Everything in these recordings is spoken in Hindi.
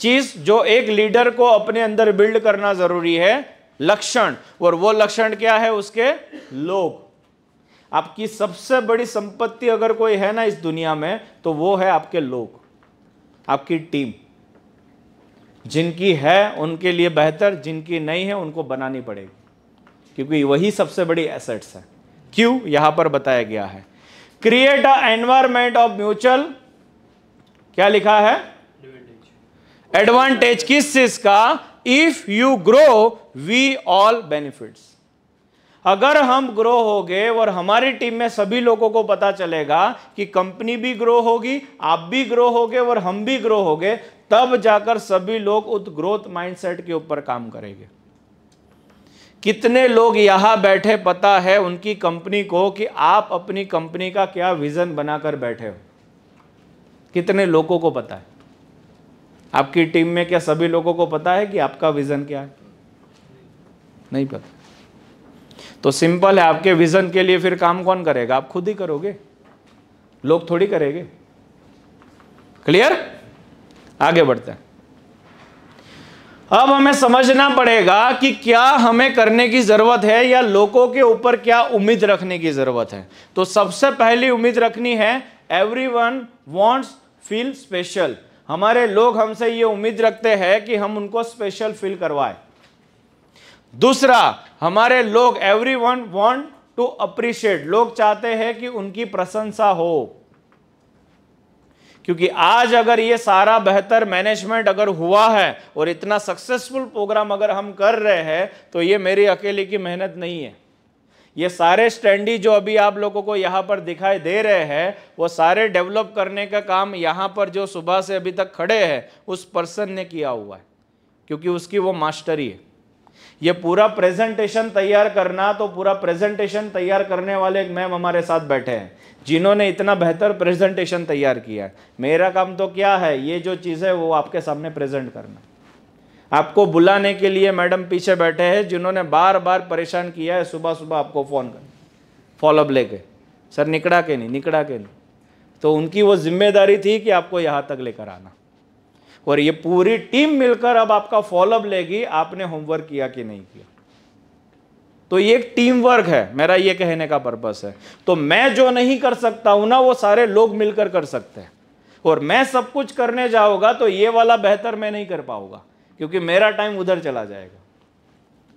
चीज़ जो एक लीडर को अपने अंदर बिल्ड करना ज़रूरी है लक्षण और वो लक्षण क्या है उसके लोग आपकी सबसे बड़ी संपत्ति अगर कोई है ना इस दुनिया में तो वो है आपके लोग आपकी टीम जिनकी है उनके लिए बेहतर जिनकी नहीं है उनको बनानी पड़ेगी क्योंकि वही सबसे बड़ी एसेट्स है क्यों यहां पर बताया गया है create a environment of mutual क्या लिखा है एडवांटेज किस चीज का if you grow we all benefits अगर हम ग्रो हो गए और हमारी टीम में सभी लोगों को पता चलेगा कि कंपनी भी ग्रो होगी आप भी ग्रो गए और हम भी ग्रो होगे तब जाकर सभी लोग उस ग्रोथ माइंडसेट के ऊपर काम करेंगे कितने लोग यहां बैठे पता है उनकी कंपनी को कि आप अपनी कंपनी का क्या विजन बनाकर बैठे हो कितने लोगों को पता है आपकी टीम में क्या सभी लोगों को पता है कि आपका विज़न क्या है नहीं पता तो सिंपल है आपके विज़न के लिए फिर काम कौन करेगा आप खुद ही करोगे लोग थोड़ी करेंगे क्लियर आगे बढ़ते हैं अब हमें समझना पड़ेगा कि क्या हमें करने की ज़रूरत है या लोगों के ऊपर क्या उम्मीद रखने की ज़रूरत है तो सबसे पहली उम्मीद रखनी है everyone wants feel special हमारे लोग हमसे ये उम्मीद रखते हैं कि हम उनको स्पेशल फील करवाएं दूसरा हमारे लोग everyone want to appreciate लोग चाहते हैं कि उनकी प्रशंसा हो क्योंकि आज अगर ये सारा बेहतर मैनेजमेंट अगर हुआ है और इतना सक्सेसफुल प्रोग्राम अगर हम कर रहे हैं तो ये मेरी अकेले की मेहनत नहीं है ये सारे स्टैंडी जो अभी आप लोगों को यहाँ पर दिखाई दे रहे हैं वो सारे डेवलप करने का काम यहाँ पर जो सुबह से अभी तक खड़े हैं उस पर्सन ने किया हुआ है क्योंकि उसकी वो मास्टरी है ये पूरा प्रेजेंटेशन तैयार करना तो पूरा प्रेजेंटेशन तैयार करने वाले एक मैम हमारे साथ बैठे हैं जिन्होंने इतना बेहतर प्रेजेंटेशन तैयार किया है मेरा काम तो क्या है ये जो चीज़ है वो आपके सामने प्रेजेंट करना आपको बुलाने के लिए मैडम पीछे बैठे हैं जिन्होंने बार बार परेशान किया है सुबह सुबह आपको फ़ोन कर फॉलोअप लेके सर निकड़ा के नहीं निकड़ा के नहीं तो उनकी वो जिम्मेदारी थी कि आपको यहाँ तक लेकर आना और ये पूरी टीम मिलकर अब आपका फॉलोअप लेगी आपने होमवर्क किया कि नहीं किया तो ये एक टीम वर्क है मेरा ये कहने का पर्पस है तो मैं जो नहीं कर सकता हूं ना वो सारे लोग मिलकर कर सकते हैं और मैं सब कुछ करने जाऊंगा तो ये वाला बेहतर मैं नहीं कर पाऊंगा क्योंकि मेरा टाइम उधर चला जाएगा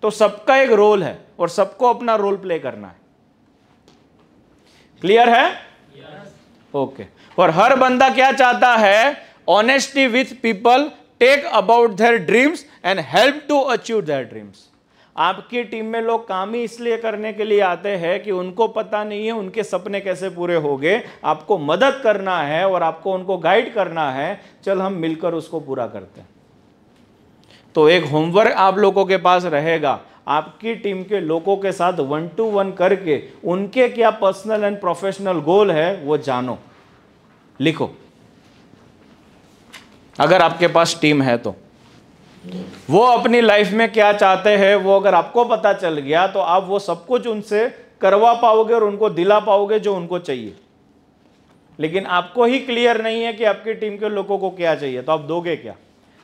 तो सबका एक रोल है और सबको अपना रोल प्ले करना है क्लियर है ओके yes. okay. और हर बंदा क्या चाहता है honesty with people talk about their dreams and help to achieve their dreams आपकी टीम में लोग काम ही इसलिए करने के लिए आते हैं कि उनको पता नहीं है उनके सपने कैसे पूरे हो गए आपको मदद करना है और आपको उनको गाइड करना है चल हम मिलकर उसको पूरा करते हैं तो एक होमवर्क आप लोगों के पास रहेगा आपकी टीम के लोगों के साथ वन टू वन करके उनके क्या पर्सनल एंड प्रोफेशनल गोल है वो जानो लिखो अगर आपके पास टीम है तो वो अपनी लाइफ में क्या चाहते हैं वो अगर आपको पता चल गया तो आप वो सब कुछ उनसे करवा पाओगे और उनको दिला पाओगे जो उनको चाहिए लेकिन आपको ही क्लियर नहीं है कि आपकी टीम के लोगों को क्या चाहिए तो आप दोगे क्या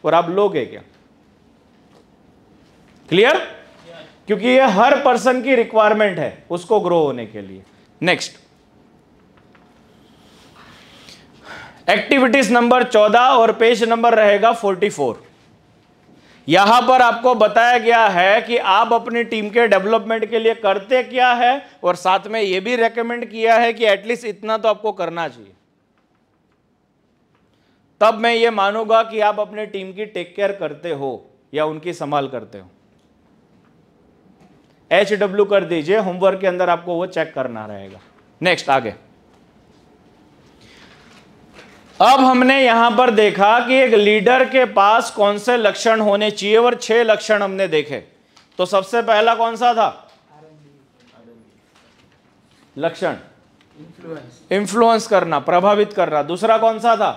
और आप लोगे क्या क्लियर क्योंकि ये हर पर्सन की रिक्वायरमेंट है उसको ग्रो होने के लिए नेक्स्ट एक्टिविटीज नंबर चौदह और पेज नंबर रहेगा फोर्टी फोर यहां पर आपको बताया गया है कि आप अपनी टीम के डेवलपमेंट के लिए करते क्या है और साथ में यह भी रेकमेंड किया है कि एटलीस्ट इतना तो आपको करना चाहिए तब मैं ये मानूंगा कि आप अपने टीम की टेक केयर करते हो या उनकी संभाल करते हो एच डब्ल्यू कर दीजिए होमवर्क के अंदर आपको वो चेक करना रहेगा नेक्स्ट आगे अब हमने यहां पर देखा कि एक लीडर के पास कौन से लक्षण होने चाहिए और छह लक्षण हमने देखे तो सबसे पहला कौन सा था लक्षण इन्फ्लुएंस करना प्रभावित करना दूसरा कौन सा था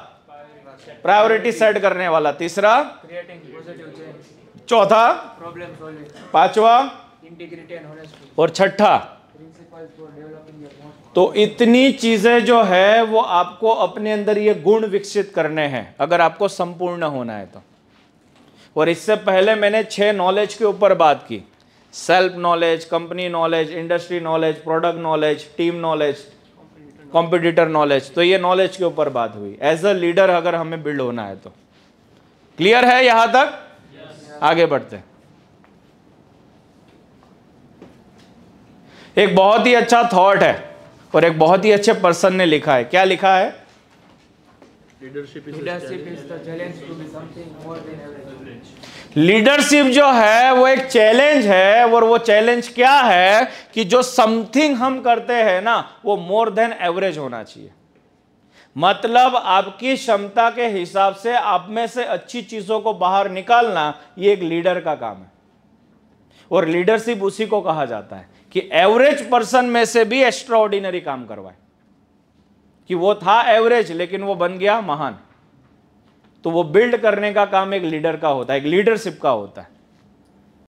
प्रायोरिटी सेट करने वाला तीसरा चौथा पांचवा और छठा तो इतनी चीज़ें जो है वो आपको अपने अंदर ये गुण विकसित करने हैं अगर आपको संपूर्ण होना है तो और इससे पहले मैंने छह नॉलेज के ऊपर बात की self knowledge company knowledge industry knowledge product knowledge team knowledge competitor knowledge तो ये नॉलेज के ऊपर बात हुई एज अ लीडर अगर हमें बिल्ड होना है तो क्लियर है यहाँ तक yes. आगे बढ़ते हैं एक बहुत ही अच्छा थॉट है और एक बहुत ही अच्छे पर्सन ने लिखा है क्या लिखा है लीडरशिप जो है वो एक चैलेंज है और वो चैलेंज क्या है कि जो समथिंग हम करते हैं ना वो मोर देन एवरेज होना चाहिए मतलब आपकी क्षमता के हिसाब से आप में से अच्छी चीज़ों को बाहर निकालना ये एक लीडर का काम है और लीडरशिप उसी को कहा जाता है कि एवरेज पर्सन में से भी एक्स्ट्रा ऑर्डिनरी काम करवाए कि वो था एवरेज लेकिन वो बन गया महान तो वो बिल्ड करने का काम एक लीडर का होता है एक लीडरशिप का होता है